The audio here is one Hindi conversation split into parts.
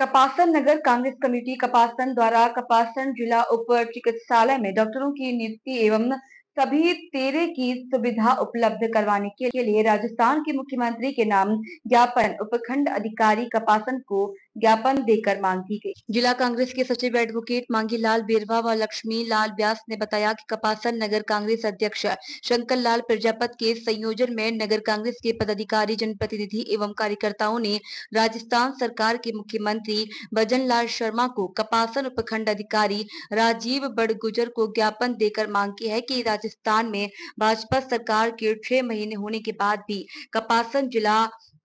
कपासन नगर कांग्रेस कमेटी कपासन द्वारा कपासन जिला उप चिकित्सालय में डॉक्टरों की नियुक्ति एवं सभी तेरे की सुविधा उपलब्ध करवाने के लिए राजस्थान के मुख्यमंत्री के नाम ज्ञापन उपखंड अधिकारी कपासन को ज्ञापन देकर मांग की गई जिला कांग्रेस के सचिव एडवोकेट मांगी लाल बेरवा व लक्ष्मी लाल व्यास ने बताया कि कपासन नगर कांग्रेस अध्यक्ष शंकर लाल प्रजापत के संयोजन में नगर कांग्रेस के पदाधिकारी जनप्रतिनिधि एवं कार्यकर्ताओं ने राजस्थान सरकार के मुख्यमंत्री भजन लाल शर्मा को कपासन उपखंड अधिकारी राजीव बड़गुजर को ज्ञापन देकर मांग की है कि राजस्थान में भाजपा सरकार के छह महीने होने के बाद भी कपासन जिला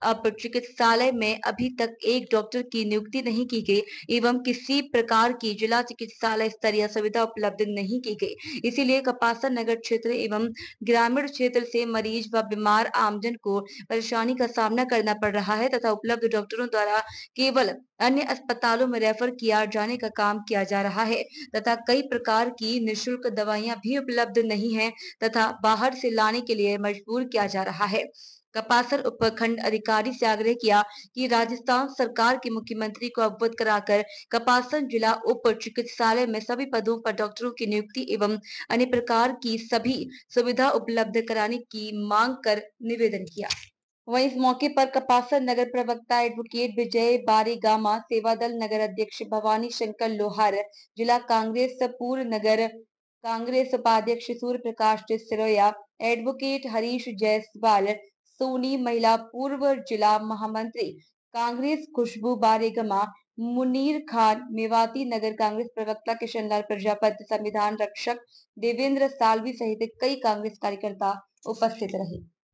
अब चिकित्सालय में अभी तक एक डॉक्टर की नियुक्ति नहीं की गई एवं किसी प्रकार की जिला चिकित्सालय स्तरीय सुविधा उपलब्ध नहीं की गई इसीलिए कपासा नगर क्षेत्र एवं ग्रामीण क्षेत्र से मरीज व बीमार आमजन को परेशानी का सामना करना पड़ रहा है तथा उपलब्ध डॉक्टरों द्वारा केवल अन्य अस्पतालों में रेफर किया जाने का काम किया जा रहा है तथा कई प्रकार की निशुल्क दवाइयां भी उपलब्ध नहीं है तथा बाहर से लाने के लिए मजबूर किया जा रहा है कपासर उपखंड अधिकारी से आग्रह किया कि राजस्थान सरकार के मुख्यमंत्री को अवगत कराकर कपासन जिला उप चिकित्सालय में सभी पदों पर डॉक्टरों की नियुक्ति एवं अन्य प्रकार की सभी सुविधा उपलब्ध कराने की मांग कर निवेदन किया वहीं इस मौके पर कपासर नगर प्रवक्ता एडवोकेट विजय गामा सेवा दल नगर अध्यक्ष भवानी शंकर लोहार जिला कांग्रेस पूर्व नगर कांग्रेस उपाध्यक्ष सूर्य प्रकाश सिरोया एडवोकेट हरीश जायसवाल सोनी महिला पूर्व जिला महामंत्री कांग्रेस खुशबू बारेगमा मुनीर खान मेवाती नगर कांग्रेस प्रवक्ता किशनलाल प्रजापति संविधान रक्षक देवेंद्र सालवी सहित कई कांग्रेस कार्यकर्ता उपस्थित रहे